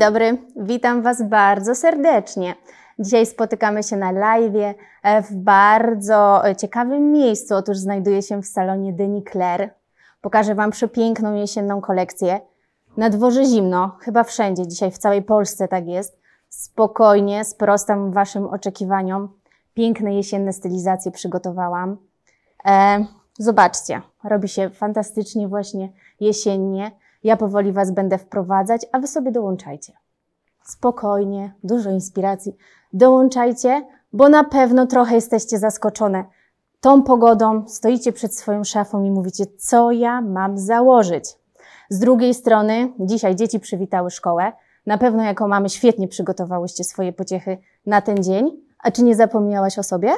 dobry, witam Was bardzo serdecznie. Dzisiaj spotykamy się na live e, w bardzo e, ciekawym miejscu. Otóż znajduję się w salonie Denis Claire. Pokażę Wam przepiękną jesienną kolekcję. Na dworze zimno, chyba wszędzie dzisiaj, w całej Polsce tak jest. Spokojnie, sprostam Waszym oczekiwaniom. Piękne jesienne stylizacje przygotowałam. E, zobaczcie, robi się fantastycznie właśnie jesiennie. Ja powoli Was będę wprowadzać, a Wy sobie dołączajcie. Spokojnie, dużo inspiracji. Dołączajcie, bo na pewno trochę jesteście zaskoczone. Tą pogodą stoicie przed swoją szafą i mówicie, co ja mam założyć. Z drugiej strony, dzisiaj dzieci przywitały szkołę. Na pewno jako mamy świetnie przygotowałyście swoje pociechy na ten dzień. A czy nie zapomniałaś o sobie?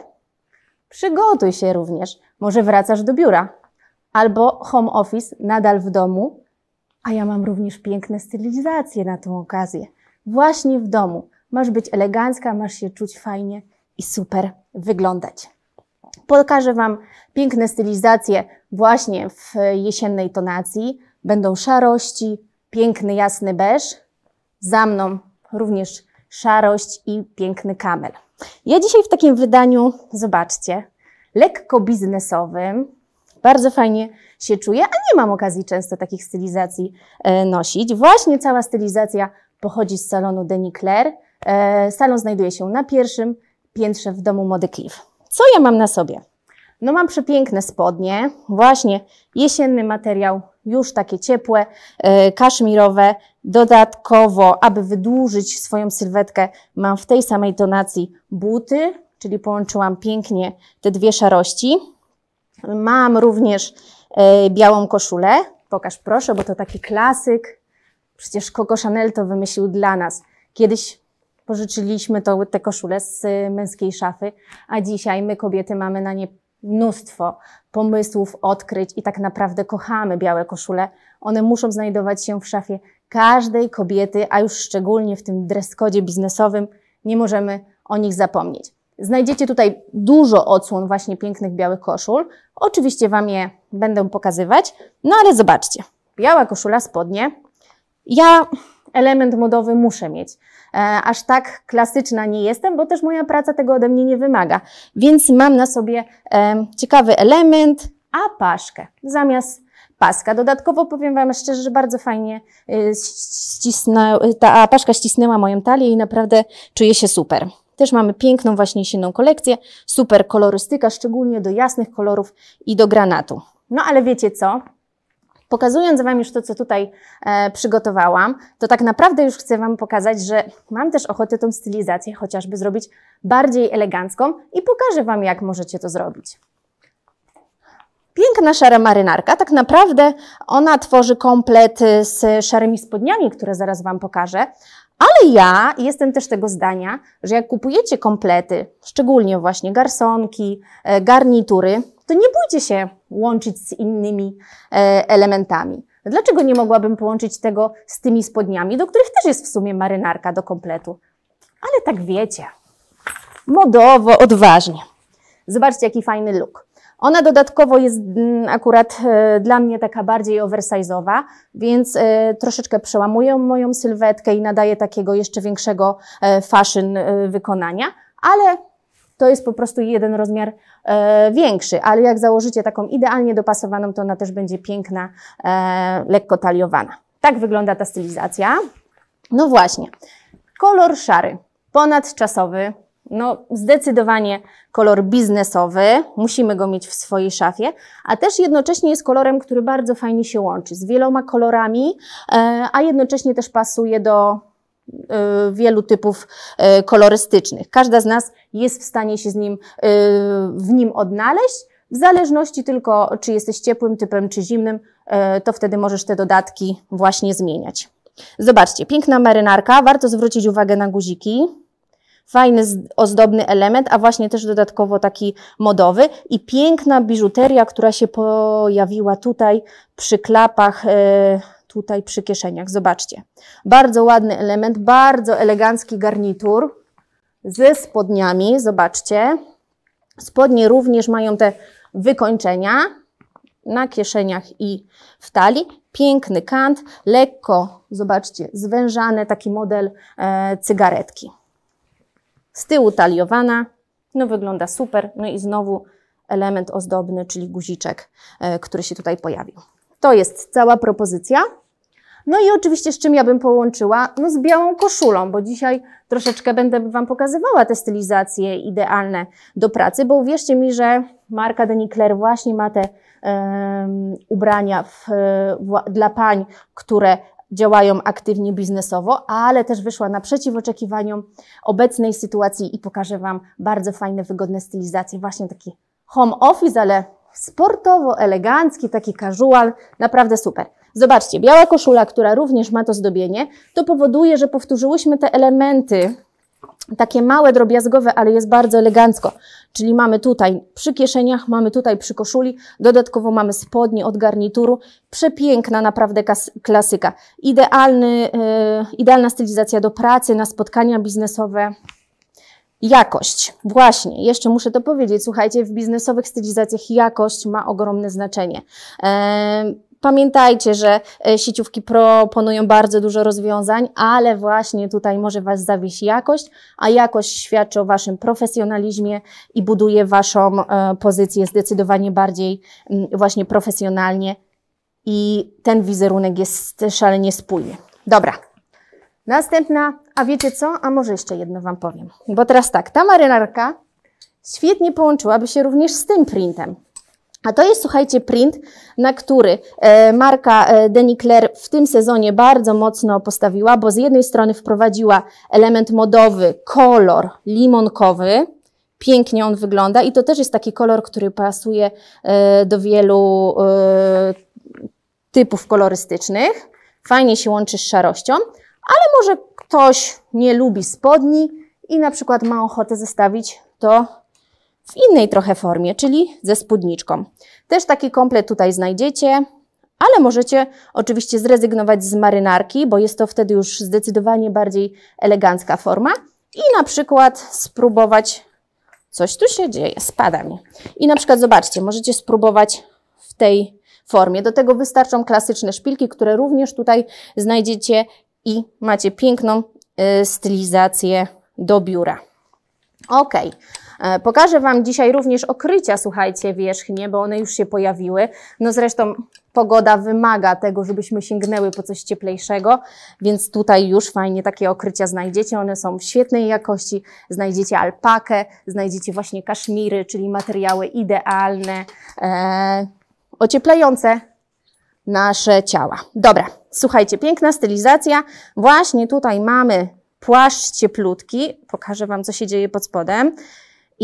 Przygotuj się również. Może wracasz do biura albo home office nadal w domu a ja mam również piękne stylizacje na tą okazję. Właśnie w domu. Masz być elegancka, masz się czuć fajnie i super wyglądać. Pokażę Wam piękne stylizacje właśnie w jesiennej tonacji. Będą szarości, piękny jasny beż. Za mną również szarość i piękny kamel. Ja dzisiaj w takim wydaniu, zobaczcie, lekko biznesowym, bardzo fajnie się czuję, a nie mam okazji często takich stylizacji e, nosić. Właśnie cała stylizacja pochodzi z salonu Denis Claire. Salon znajduje się na pierwszym piętrze w domu Mody Cliff. Co ja mam na sobie? No mam przepiękne spodnie, właśnie jesienny materiał, już takie ciepłe, e, kaszmirowe. Dodatkowo, aby wydłużyć swoją sylwetkę, mam w tej samej tonacji buty, czyli połączyłam pięknie te dwie szarości. Mam również e, białą koszulę. Pokaż proszę, bo to taki klasyk. Przecież Coco Chanel to wymyślił dla nas. Kiedyś pożyczyliśmy to, te koszule z e, męskiej szafy, a dzisiaj my kobiety mamy na nie mnóstwo pomysłów, odkryć i tak naprawdę kochamy białe koszule. One muszą znajdować się w szafie każdej kobiety, a już szczególnie w tym dreskodzie biznesowym nie możemy o nich zapomnieć. Znajdziecie tutaj dużo odsłon właśnie pięknych białych koszul. Oczywiście Wam je będę pokazywać, no ale zobaczcie. Biała koszula, spodnie. Ja element modowy muszę mieć. E, aż tak klasyczna nie jestem, bo też moja praca tego ode mnie nie wymaga. Więc mam na sobie e, ciekawy element, a paszkę zamiast paska. Dodatkowo powiem Wam szczerze, że bardzo fajnie e, ścisnę, ta paszka ścisnęła moją talię i naprawdę czuję się super. Też mamy piękną, właśnie silną kolekcję, super kolorystyka, szczególnie do jasnych kolorów i do granatu. No ale wiecie co? Pokazując Wam już to, co tutaj e, przygotowałam, to tak naprawdę już chcę Wam pokazać, że mam też ochotę tą stylizację chociażby zrobić bardziej elegancką i pokażę Wam, jak możecie to zrobić. Piękna szara marynarka, tak naprawdę ona tworzy komplet z szarymi spodniami, które zaraz Wam pokażę, ale ja jestem też tego zdania, że jak kupujecie komplety, szczególnie właśnie garsonki, e, garnitury, to nie bójcie się łączyć z innymi e, elementami. Dlaczego nie mogłabym połączyć tego z tymi spodniami, do których też jest w sumie marynarka do kompletu? Ale tak wiecie, modowo, odważnie. Zobaczcie, jaki fajny look. Ona dodatkowo jest mm, akurat e, dla mnie taka bardziej oversize'owa, więc e, troszeczkę przełamuje moją sylwetkę i nadaje takiego jeszcze większego e, fashion wykonania, ale to jest po prostu jeden rozmiar większy, ale jak założycie taką idealnie dopasowaną, to ona też będzie piękna, lekko taliowana. Tak wygląda ta stylizacja. No właśnie. Kolor szary, ponadczasowy, no, zdecydowanie kolor biznesowy, musimy go mieć w swojej szafie, a też jednocześnie jest kolorem, który bardzo fajnie się łączy z wieloma kolorami, e, a jednocześnie też pasuje do e, wielu typów e, kolorystycznych. Każda z nas jest w stanie się z nim, w nim odnaleźć, w zależności tylko, czy jesteś ciepłym typem, czy zimnym, to wtedy możesz te dodatki właśnie zmieniać. Zobaczcie, piękna marynarka, warto zwrócić uwagę na guziki fajny, ozdobny element, a właśnie też dodatkowo taki modowy i piękna biżuteria, która się pojawiła tutaj przy klapach, e, tutaj przy kieszeniach. Zobaczcie. Bardzo ładny element, bardzo elegancki garnitur ze spodniami. Zobaczcie. Spodnie również mają te wykończenia na kieszeniach i w talii. Piękny kant, lekko, zobaczcie, zwężane, taki model e, cygaretki. Z tyłu taliowana, no wygląda super. No i znowu element ozdobny, czyli guziczek, e, który się tutaj pojawił. To jest cała propozycja. No i oczywiście z czym ja bym połączyła? No z białą koszulą, bo dzisiaj troszeczkę będę Wam pokazywała te stylizacje idealne do pracy, bo uwierzcie mi, że marka Denikler właśnie ma te um, ubrania w, e, w, dla pań, które działają aktywnie biznesowo, ale też wyszła naprzeciw oczekiwaniom obecnej sytuacji i pokażę Wam bardzo fajne, wygodne stylizacje, właśnie taki home office, ale sportowo, elegancki, taki casual, naprawdę super. Zobaczcie, biała koszula, która również ma to zdobienie, to powoduje, że powtórzyłyśmy te elementy takie małe, drobiazgowe, ale jest bardzo elegancko. Czyli mamy tutaj przy kieszeniach, mamy tutaj przy koszuli, dodatkowo mamy spodnie od garnituru. Przepiękna naprawdę klasyka. Idealny, yy, idealna stylizacja do pracy, na spotkania biznesowe. Jakość. Właśnie, jeszcze muszę to powiedzieć. Słuchajcie, w biznesowych stylizacjach jakość ma ogromne znaczenie. Yy, Pamiętajcie, że e, sieciówki proponują bardzo dużo rozwiązań, ale właśnie tutaj może Was zawieść jakość, a jakość świadczy o Waszym profesjonalizmie i buduje Waszą e, pozycję zdecydowanie bardziej właśnie profesjonalnie i ten wizerunek jest szalenie spójny. Dobra. Następna, a wiecie co? A może jeszcze jedno Wam powiem. Bo teraz tak, ta marynarka świetnie połączyłaby się również z tym printem. A to jest, słuchajcie, print, na który e, marka e, Denikler w tym sezonie bardzo mocno postawiła, bo z jednej strony wprowadziła element modowy, kolor limonkowy, pięknie on wygląda i to też jest taki kolor, który pasuje e, do wielu typów kolorystycznych. Fajnie się łączy z szarością, ale może ktoś nie lubi spodni i na przykład ma ochotę zestawić to w innej trochę formie, czyli ze spódniczką. Też taki komplet tutaj znajdziecie, ale możecie oczywiście zrezygnować z marynarki, bo jest to wtedy już zdecydowanie bardziej elegancka forma i na przykład spróbować, coś tu się dzieje, spada mi. I na przykład zobaczcie, możecie spróbować w tej formie. Do tego wystarczą klasyczne szpilki, które również tutaj znajdziecie i macie piękną y, stylizację do biura. Ok, E, pokażę Wam dzisiaj również okrycia, słuchajcie, wierzchnie, bo one już się pojawiły. No zresztą pogoda wymaga tego, żebyśmy sięgnęły po coś cieplejszego, więc tutaj już fajnie takie okrycia znajdziecie. One są świetnej jakości. Znajdziecie alpakę, znajdziecie właśnie kaszmiry, czyli materiały idealne, e, ocieplające nasze ciała. Dobra, słuchajcie, piękna stylizacja. Właśnie tutaj mamy płaszcz cieplutki. Pokażę Wam, co się dzieje pod spodem.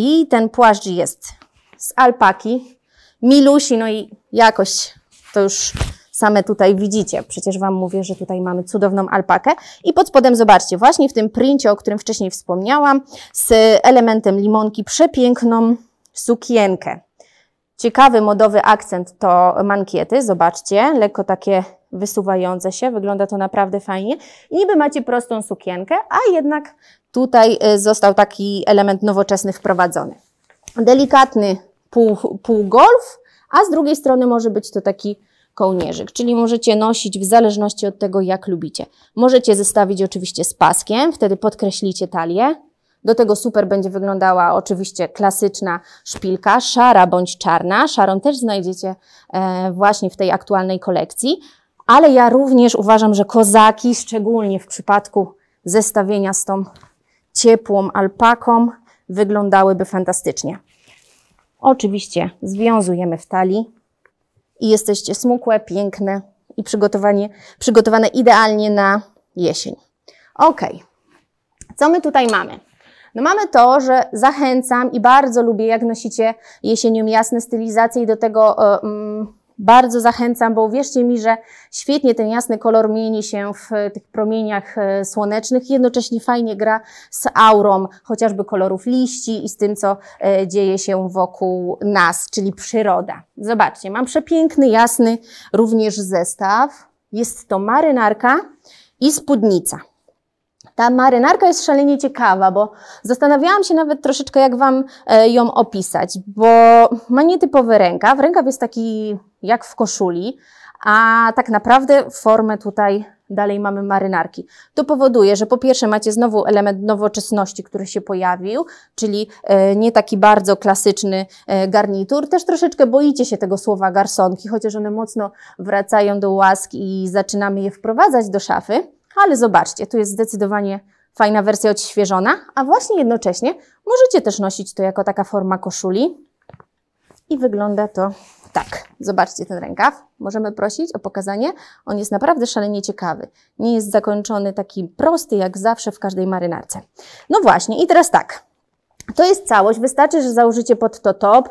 I ten płaszcz jest z alpaki, milusi, no i jakość to już same tutaj widzicie. Przecież Wam mówię, że tutaj mamy cudowną alpakę. I pod spodem zobaczcie, właśnie w tym princie, o którym wcześniej wspomniałam, z elementem limonki, przepiękną sukienkę. Ciekawy modowy akcent to mankiety, zobaczcie, lekko takie wysuwające się, wygląda to naprawdę fajnie. I niby macie prostą sukienkę, a jednak tutaj y, został taki element nowoczesny wprowadzony. Delikatny pół, pół golf, a z drugiej strony może być to taki kołnierzyk, czyli możecie nosić w zależności od tego, jak lubicie. Możecie zestawić oczywiście z paskiem, wtedy podkreślicie talię. Do tego super będzie wyglądała oczywiście klasyczna szpilka, szara bądź czarna. Szarą też znajdziecie e, właśnie w tej aktualnej kolekcji ale ja również uważam, że kozaki, szczególnie w przypadku zestawienia z tą ciepłą alpaką, wyglądałyby fantastycznie. Oczywiście związujemy w talii i jesteście smukłe, piękne i przygotowanie, przygotowane idealnie na jesień. Ok, co my tutaj mamy? No mamy to, że zachęcam i bardzo lubię, jak nosicie jesienią jasne stylizacje i do tego um, bardzo zachęcam, bo uwierzcie mi, że świetnie ten jasny kolor mieni się w e, tych promieniach e, słonecznych, jednocześnie fajnie gra z aurą chociażby kolorów liści i z tym, co e, dzieje się wokół nas, czyli przyroda. Zobaczcie, mam przepiękny, jasny również zestaw. Jest to marynarka i spódnica. Ta marynarka jest szalenie ciekawa, bo zastanawiałam się nawet troszeczkę, jak Wam e, ją opisać, bo ma nietypowy rękaw. Rękaw jest taki jak w koszuli, a tak naprawdę formę tutaj dalej mamy marynarki. To powoduje, że po pierwsze macie znowu element nowoczesności, który się pojawił, czyli e, nie taki bardzo klasyczny e, garnitur. Też troszeczkę boicie się tego słowa garsonki, chociaż one mocno wracają do łask i zaczynamy je wprowadzać do szafy ale zobaczcie, tu jest zdecydowanie fajna wersja odświeżona, a właśnie jednocześnie możecie też nosić to jako taka forma koszuli. I wygląda to tak. Zobaczcie ten rękaw. Możemy prosić o pokazanie. On jest naprawdę szalenie ciekawy. Nie jest zakończony taki prosty, jak zawsze w każdej marynarce. No właśnie, i teraz tak. To jest całość. Wystarczy, że założycie pod to top,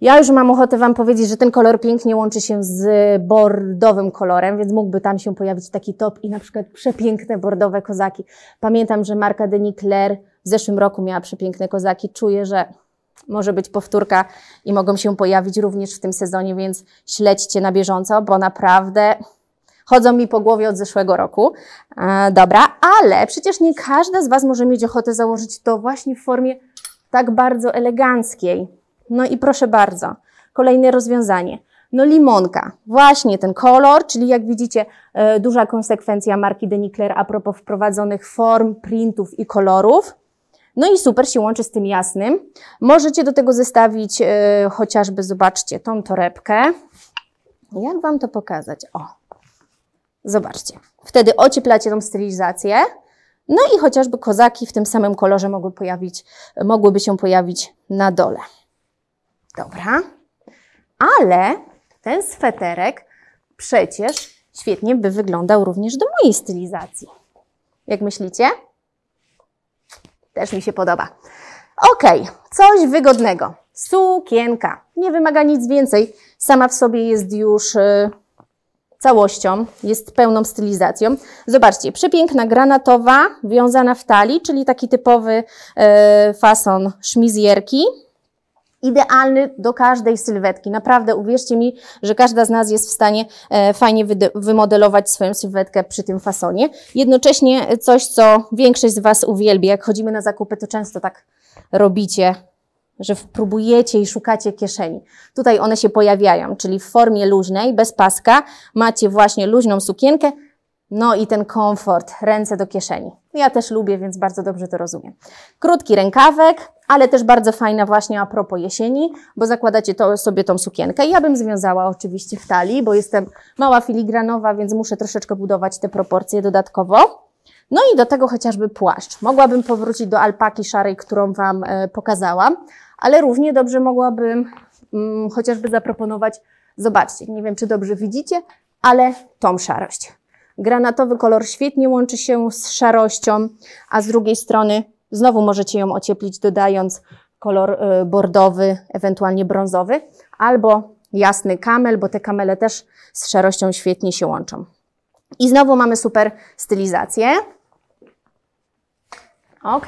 ja już mam ochotę Wam powiedzieć, że ten kolor pięknie łączy się z bordowym kolorem, więc mógłby tam się pojawić taki top i na przykład przepiękne bordowe kozaki. Pamiętam, że marka Denis Claire w zeszłym roku miała przepiękne kozaki. Czuję, że może być powtórka i mogą się pojawić również w tym sezonie, więc śledźcie na bieżąco, bo naprawdę chodzą mi po głowie od zeszłego roku. E, dobra, ale przecież nie każda z Was może mieć ochotę założyć to właśnie w formie tak bardzo eleganckiej. No i proszę bardzo, kolejne rozwiązanie. No limonka, właśnie ten kolor, czyli jak widzicie e, duża konsekwencja marki Denikler a propos wprowadzonych form, printów i kolorów. No i super się łączy z tym jasnym. Możecie do tego zestawić e, chociażby, zobaczcie, tą torebkę. Jak Wam to pokazać? O, zobaczcie. Wtedy ocieplacie tą stylizację. No i chociażby kozaki w tym samym kolorze mogły, pojawić, mogłyby się pojawić na dole. Dobra. Ale ten sweterek przecież świetnie by wyglądał również do mojej stylizacji. Jak myślicie? Też mi się podoba. Ok, coś wygodnego. Sukienka. Nie wymaga nic więcej. Sama w sobie jest już y, całością, jest pełną stylizacją. Zobaczcie, przepiękna granatowa, wiązana w talii, czyli taki typowy y, fason szmizjerki idealny do każdej sylwetki. Naprawdę uwierzcie mi, że każda z nas jest w stanie e, fajnie wymodelować swoją sylwetkę przy tym fasonie. Jednocześnie coś, co większość z Was uwielbi, jak chodzimy na zakupy, to często tak robicie, że próbujecie i szukacie kieszeni. Tutaj one się pojawiają, czyli w formie luźnej, bez paska, macie właśnie luźną sukienkę, no i ten komfort, ręce do kieszeni. Ja też lubię, więc bardzo dobrze to rozumiem. Krótki rękawek, ale też bardzo fajna właśnie a propos jesieni, bo zakładacie to, sobie tą sukienkę. Ja bym związała oczywiście w talii, bo jestem mała filigranowa, więc muszę troszeczkę budować te proporcje dodatkowo. No i do tego chociażby płaszcz. Mogłabym powrócić do alpaki szarej, którą Wam e, pokazałam, ale równie dobrze mogłabym mm, chociażby zaproponować, zobaczcie, nie wiem czy dobrze widzicie, ale tą szarość. Granatowy kolor świetnie łączy się z szarością, a z drugiej strony znowu możecie ją ocieplić dodając kolor y, bordowy, ewentualnie brązowy, albo jasny kamel, bo te kamele też z szarością świetnie się łączą. I znowu mamy super stylizację. Ok.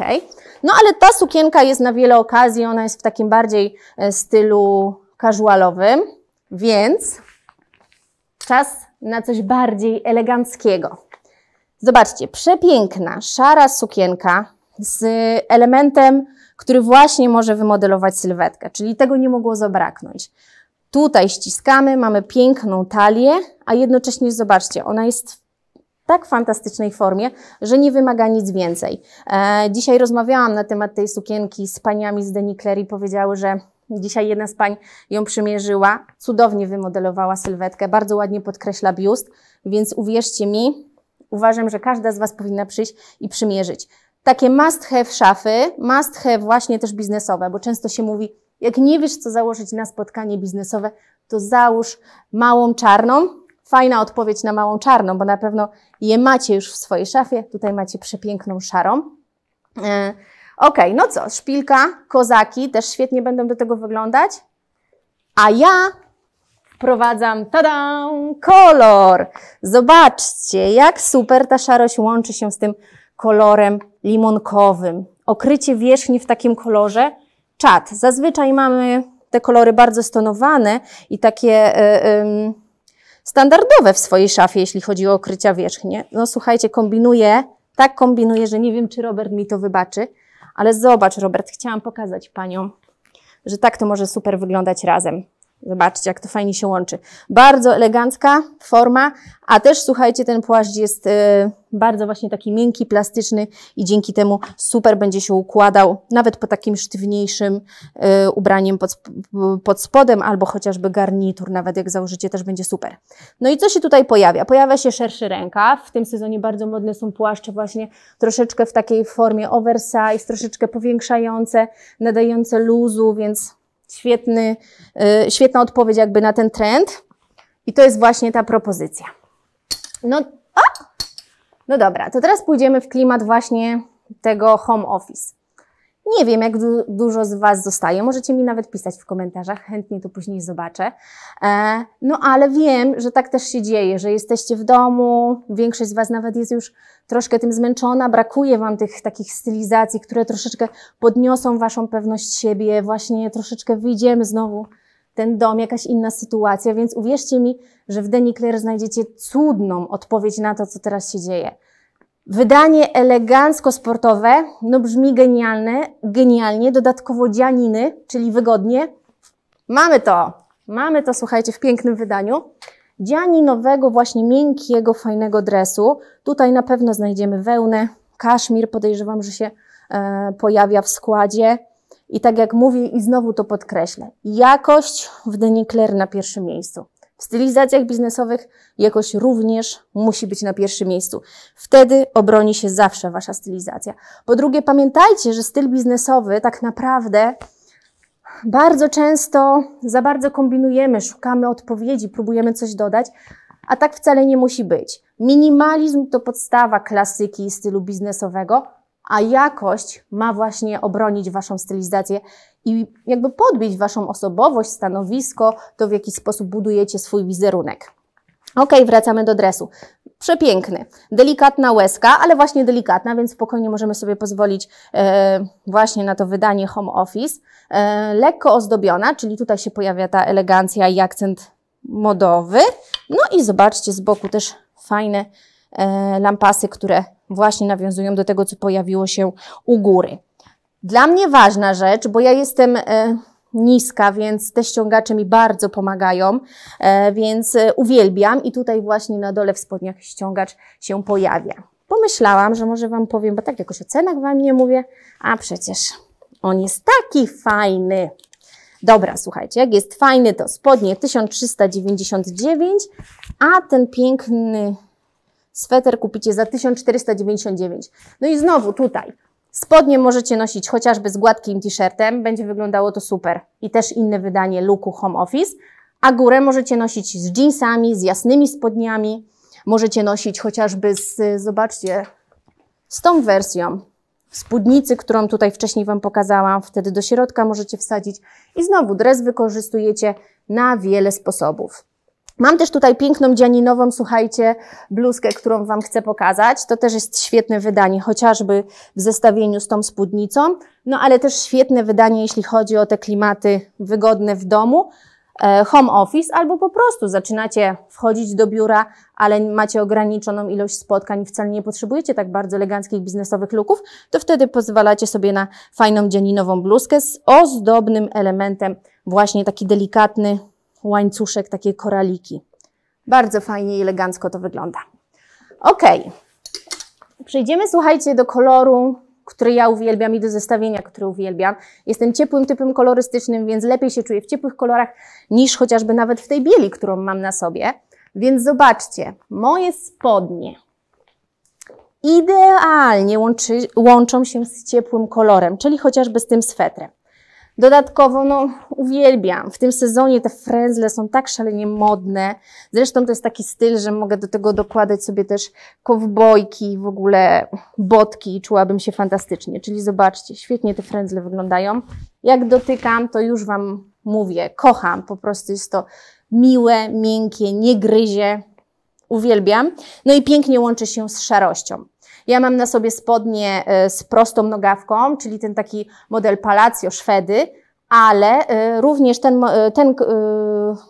No ale ta sukienka jest na wiele okazji, ona jest w takim bardziej y, stylu casualowym, więc czas na coś bardziej eleganckiego. Zobaczcie, przepiękna, szara sukienka z elementem, który właśnie może wymodelować sylwetkę, czyli tego nie mogło zabraknąć. Tutaj ściskamy, mamy piękną talię, a jednocześnie zobaczcie, ona jest w tak fantastycznej formie, że nie wymaga nic więcej. E, dzisiaj rozmawiałam na temat tej sukienki z paniami z Denikler i powiedziały, że Dzisiaj jedna z pań ją przymierzyła, cudownie wymodelowała sylwetkę, bardzo ładnie podkreśla biust, więc uwierzcie mi, uważam, że każda z Was powinna przyjść i przymierzyć. Takie must have szafy, must have właśnie też biznesowe, bo często się mówi, jak nie wiesz, co założyć na spotkanie biznesowe, to załóż małą czarną. Fajna odpowiedź na małą czarną, bo na pewno je macie już w swojej szafie. Tutaj macie przepiękną szarą. E, Ok, no co, szpilka, kozaki też świetnie będą do tego wyglądać. A ja wprowadzam, tada, kolor. Zobaczcie, jak super ta szarość łączy się z tym kolorem limonkowym. Okrycie wierzchni w takim kolorze. Czad. Zazwyczaj mamy te kolory bardzo stonowane i takie y, y, standardowe w swojej szafie, jeśli chodzi o okrycia wierzchnie. No słuchajcie, kombinuję, tak kombinuję, że nie wiem, czy Robert mi to wybaczy. Ale zobacz, Robert, chciałam pokazać panią, że tak to może super wyglądać razem. Zobaczcie, jak to fajnie się łączy. Bardzo elegancka forma, a też słuchajcie, ten płaszcz jest y, bardzo właśnie taki miękki, plastyczny i dzięki temu super będzie się układał, nawet po takim sztywniejszym y, ubraniem pod, pod spodem albo chociażby garnitur, nawet jak założycie, też będzie super. No i co się tutaj pojawia? Pojawia się szerszy rękaw. W tym sezonie bardzo modne są płaszcze właśnie troszeczkę w takiej formie oversize, troszeczkę powiększające, nadające luzu, więc świetny, y, świetna odpowiedź jakby na ten trend. I to jest właśnie ta propozycja. No, o! no dobra, to teraz pójdziemy w klimat właśnie tego home office. Nie wiem, jak du dużo z Was zostaje. Możecie mi nawet pisać w komentarzach, chętnie to później zobaczę. E, no ale wiem, że tak też się dzieje, że jesteście w domu, większość z Was nawet jest już troszkę tym zmęczona, brakuje Wam tych takich stylizacji, które troszeczkę podniosą Waszą pewność siebie, właśnie troszeczkę wyjdziemy znowu ten dom, jakaś inna sytuacja, więc uwierzcie mi, że w Denikler znajdziecie cudną odpowiedź na to, co teraz się dzieje. Wydanie elegancko-sportowe, no brzmi genialne, genialnie, dodatkowo dzianiny, czyli wygodnie. Mamy to, mamy to, słuchajcie, w pięknym wydaniu. Dzianinowego, właśnie miękkiego, fajnego dresu. Tutaj na pewno znajdziemy wełnę, kaszmir, podejrzewam, że się e, pojawia w składzie. I tak jak mówię i znowu to podkreślę, jakość w Denikler na pierwszym miejscu. W stylizacjach biznesowych jakość również musi być na pierwszym miejscu. Wtedy obroni się zawsze Wasza stylizacja. Po drugie, pamiętajcie, że styl biznesowy tak naprawdę bardzo często za bardzo kombinujemy, szukamy odpowiedzi, próbujemy coś dodać, a tak wcale nie musi być. Minimalizm to podstawa klasyki stylu biznesowego, a jakość ma właśnie obronić Waszą stylizację i jakby podbić Waszą osobowość, stanowisko, to w jaki sposób budujecie swój wizerunek. Ok, wracamy do dresu. Przepiękny, delikatna łezka, ale właśnie delikatna, więc spokojnie możemy sobie pozwolić e, właśnie na to wydanie home office. E, lekko ozdobiona, czyli tutaj się pojawia ta elegancja i akcent modowy. No i zobaczcie, z boku też fajne e, lampasy, które właśnie nawiązują do tego, co pojawiło się u góry. Dla mnie ważna rzecz, bo ja jestem e, niska, więc te ściągacze mi bardzo pomagają, e, więc e, uwielbiam i tutaj właśnie na dole w spodniach ściągacz się pojawia. Pomyślałam, że może Wam powiem, bo tak jakoś o cenach Wam nie mówię, a przecież on jest taki fajny. Dobra, słuchajcie, jak jest fajny, to spodnie 1399, a ten piękny Sweter kupicie za 1499. No i znowu tutaj. Spodnie możecie nosić chociażby z gładkim t-shirtem, będzie wyglądało to super. I też inne wydanie looku home office. A górę możecie nosić z jeansami, z jasnymi spodniami. Możecie nosić chociażby z, zobaczcie, z tą wersją spódnicy, którą tutaj wcześniej Wam pokazałam, wtedy do środka możecie wsadzić i znowu dres wykorzystujecie na wiele sposobów. Mam też tutaj piękną dzianinową, słuchajcie, bluzkę, którą Wam chcę pokazać. To też jest świetne wydanie, chociażby w zestawieniu z tą spódnicą. No ale też świetne wydanie, jeśli chodzi o te klimaty wygodne w domu, e, home office, albo po prostu zaczynacie wchodzić do biura, ale macie ograniczoną ilość spotkań i wcale nie potrzebujecie tak bardzo eleganckich biznesowych looków, to wtedy pozwalacie sobie na fajną dzianinową bluzkę z ozdobnym elementem, właśnie taki delikatny, łańcuszek, takie koraliki. Bardzo fajnie i elegancko to wygląda. Ok, przejdziemy, słuchajcie, do koloru, który ja uwielbiam i do zestawienia, które uwielbiam. Jestem ciepłym typem kolorystycznym, więc lepiej się czuję w ciepłych kolorach niż chociażby nawet w tej bieli, którą mam na sobie. Więc zobaczcie, moje spodnie idealnie łączy, łączą się z ciepłym kolorem, czyli chociażby z tym swetrem. Dodatkowo, no, uwielbiam. W tym sezonie te frędzle są tak szalenie modne. Zresztą to jest taki styl, że mogę do tego dokładać sobie też kowbojki, w ogóle botki i czułabym się fantastycznie. Czyli zobaczcie, świetnie te frędzle wyglądają. Jak dotykam, to już Wam mówię, kocham. Po prostu jest to miłe, miękkie, nie gryzie. Uwielbiam. No i pięknie łączy się z szarością. Ja mam na sobie spodnie e, z prostą nogawką, czyli ten taki model Palacio Szwedy, ale e, również ten, e, ten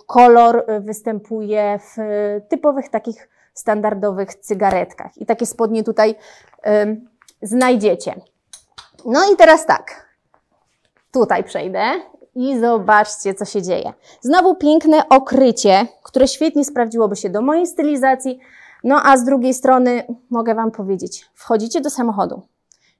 kolor występuje w typowych takich standardowych cygaretkach. I takie spodnie tutaj znajdziecie. No i teraz tak. Tutaj przejdę i zobaczcie, co się dzieje. Znowu piękne okrycie, które świetnie sprawdziłoby się do mojej stylizacji, no a z drugiej strony mogę Wam powiedzieć, wchodzicie do samochodu,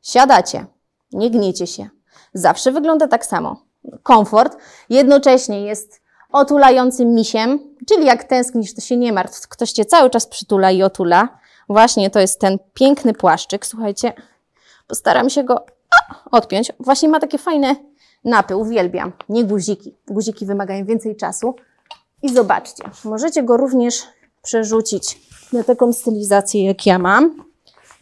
siadacie, nie gniecie się. Zawsze wygląda tak samo. Komfort jednocześnie jest otulającym misiem, czyli jak tęsknisz, to się nie martw. Ktoś cię cały czas przytula i otula. Właśnie to jest ten piękny płaszczyk. Słuchajcie, postaram się go odpiąć. Właśnie ma takie fajne napy, uwielbiam. Nie guziki. Guziki wymagają więcej czasu. I zobaczcie, możecie go również przerzucić na taką stylizację, jak ja mam.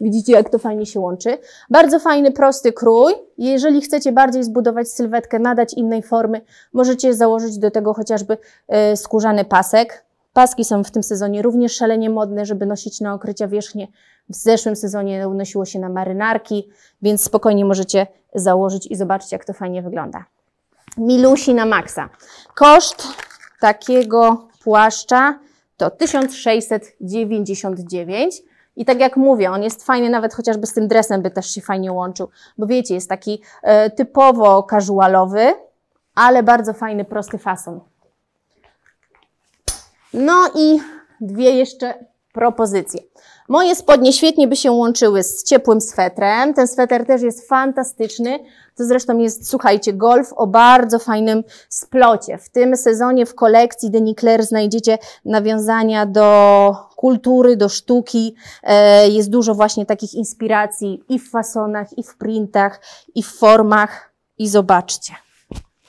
Widzicie, jak to fajnie się łączy. Bardzo fajny, prosty krój. Jeżeli chcecie bardziej zbudować sylwetkę, nadać innej formy, możecie założyć do tego chociażby e, skórzany pasek. Paski są w tym sezonie również szalenie modne, żeby nosić na okrycia wierzchnie. W zeszłym sezonie nosiło się na marynarki, więc spokojnie możecie założyć i zobaczyć, jak to fajnie wygląda. Milusi na maksa. Koszt takiego płaszcza to 1699. I tak jak mówię, on jest fajny nawet chociażby z tym dresem by też się fajnie łączył, bo wiecie, jest taki e, typowo casualowy, ale bardzo fajny, prosty fason. No i dwie jeszcze propozycje. Moje spodnie świetnie by się łączyły z ciepłym swetrem. Ten sweter też jest fantastyczny. To zresztą jest, słuchajcie, golf o bardzo fajnym splocie. W tym sezonie w kolekcji Denikler znajdziecie nawiązania do kultury, do sztuki. E, jest dużo właśnie takich inspiracji i w fasonach, i w printach, i w formach. I zobaczcie.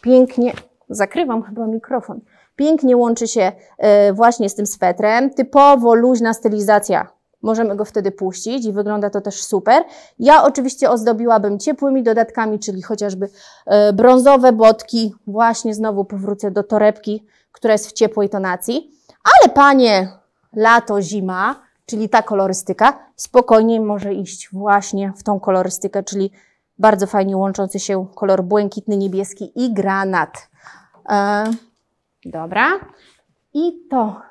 Pięknie, zakrywam chyba mikrofon. Pięknie łączy się e, właśnie z tym swetrem. Typowo luźna stylizacja Możemy go wtedy puścić i wygląda to też super. Ja oczywiście ozdobiłabym ciepłymi dodatkami, czyli chociażby e, brązowe botki. Właśnie znowu powrócę do torebki, która jest w ciepłej tonacji. Ale panie, lato, zima, czyli ta kolorystyka, spokojnie może iść właśnie w tą kolorystykę, czyli bardzo fajnie łączący się kolor błękitny, niebieski i granat. E, dobra. I to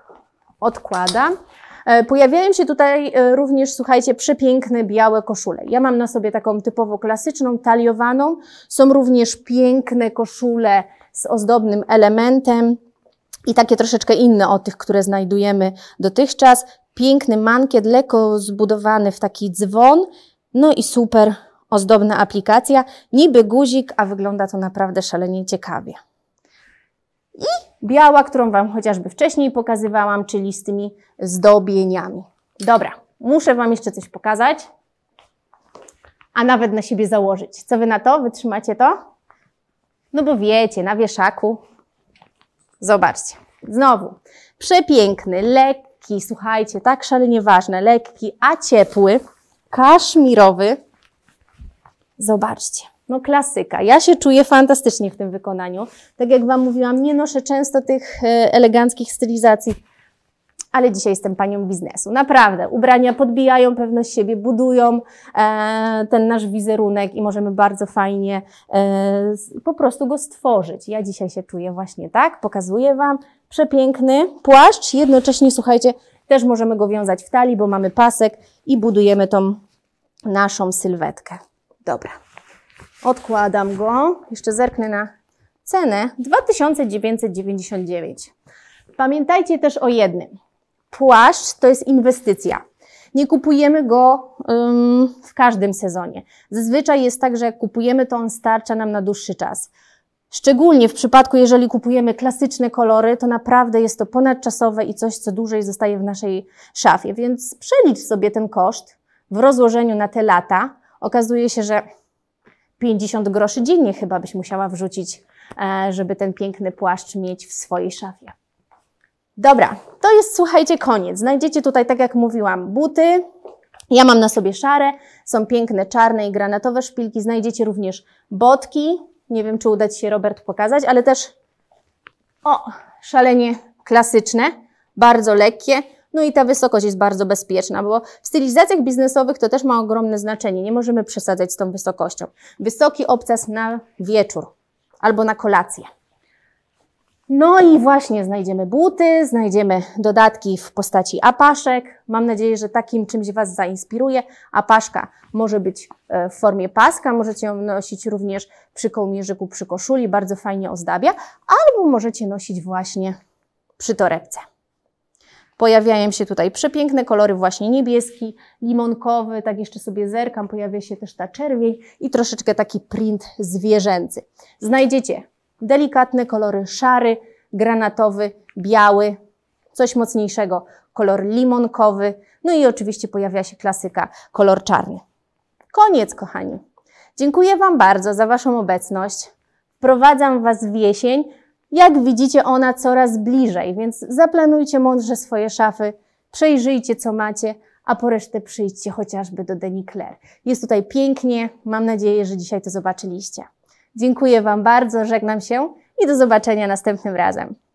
odkładam. E, pojawiają się tutaj e, również, słuchajcie, przepiękne białe koszule. Ja mam na sobie taką typowo klasyczną, taliowaną. Są również piękne koszule z ozdobnym elementem i takie troszeczkę inne od tych, które znajdujemy dotychczas. Piękny mankiet, lekko zbudowany w taki dzwon. No i super ozdobna aplikacja. Niby guzik, a wygląda to naprawdę szalenie ciekawie. I biała, którą Wam chociażby wcześniej pokazywałam, czyli z tymi zdobieniami. Dobra, muszę Wam jeszcze coś pokazać, a nawet na siebie założyć. Co Wy na to? Wytrzymacie to? No bo wiecie, na wieszaku. Zobaczcie. Znowu, przepiękny, lekki, słuchajcie, tak szalenie ważne, lekki, a ciepły, kaszmirowy. Zobaczcie. No klasyka. Ja się czuję fantastycznie w tym wykonaniu. Tak jak Wam mówiłam, nie noszę często tych e, eleganckich stylizacji, ale dzisiaj jestem panią biznesu. Naprawdę, ubrania podbijają pewność siebie, budują e, ten nasz wizerunek i możemy bardzo fajnie e, po prostu go stworzyć. Ja dzisiaj się czuję właśnie tak, pokazuję Wam przepiękny płaszcz, jednocześnie słuchajcie, też możemy go wiązać w talii, bo mamy pasek i budujemy tą naszą sylwetkę. Dobra. Odkładam go. Jeszcze zerknę na cenę. 2999. Pamiętajcie też o jednym. Płaszcz to jest inwestycja. Nie kupujemy go um, w każdym sezonie. Zazwyczaj jest tak, że jak kupujemy, to on starcza nam na dłuższy czas. Szczególnie w przypadku, jeżeli kupujemy klasyczne kolory, to naprawdę jest to ponadczasowe i coś, co dłużej zostaje w naszej szafie. Więc przelicz sobie ten koszt w rozłożeniu na te lata. Okazuje się, że 50 groszy dziennie chyba byś musiała wrzucić, e, żeby ten piękny płaszcz mieć w swojej szafie. Dobra, to jest słuchajcie koniec. Znajdziecie tutaj, tak jak mówiłam, buty. Ja mam na sobie szare, są piękne czarne i granatowe szpilki. Znajdziecie również botki. Nie wiem, czy uda Ci się, Robert, pokazać, ale też o, szalenie klasyczne, bardzo lekkie. No i ta wysokość jest bardzo bezpieczna, bo w stylizacjach biznesowych to też ma ogromne znaczenie. Nie możemy przesadzać z tą wysokością. Wysoki obcas na wieczór albo na kolację. No i właśnie znajdziemy buty, znajdziemy dodatki w postaci apaszek. Mam nadzieję, że takim czymś Was zainspiruje. Apaszka może być e, w formie paska, możecie ją nosić również przy kołnierzyku, przy koszuli, bardzo fajnie ozdabia, albo możecie nosić właśnie przy torebce. Pojawiają się tutaj przepiękne kolory, właśnie niebieski, limonkowy, tak jeszcze sobie zerkam, pojawia się też ta czerwień i troszeczkę taki print zwierzęcy. Znajdziecie delikatne kolory szary, granatowy, biały, coś mocniejszego, kolor limonkowy, no i oczywiście pojawia się klasyka, kolor czarny. Koniec, kochani. Dziękuję Wam bardzo za Waszą obecność. Wprowadzam Was w jesień. Jak widzicie, ona coraz bliżej, więc zaplanujcie mądrze swoje szafy, przejrzyjcie co macie, a po resztę przyjdźcie chociażby do Denikler. Jest tutaj pięknie, mam nadzieję, że dzisiaj to zobaczyliście. Dziękuję Wam bardzo, żegnam się i do zobaczenia następnym razem.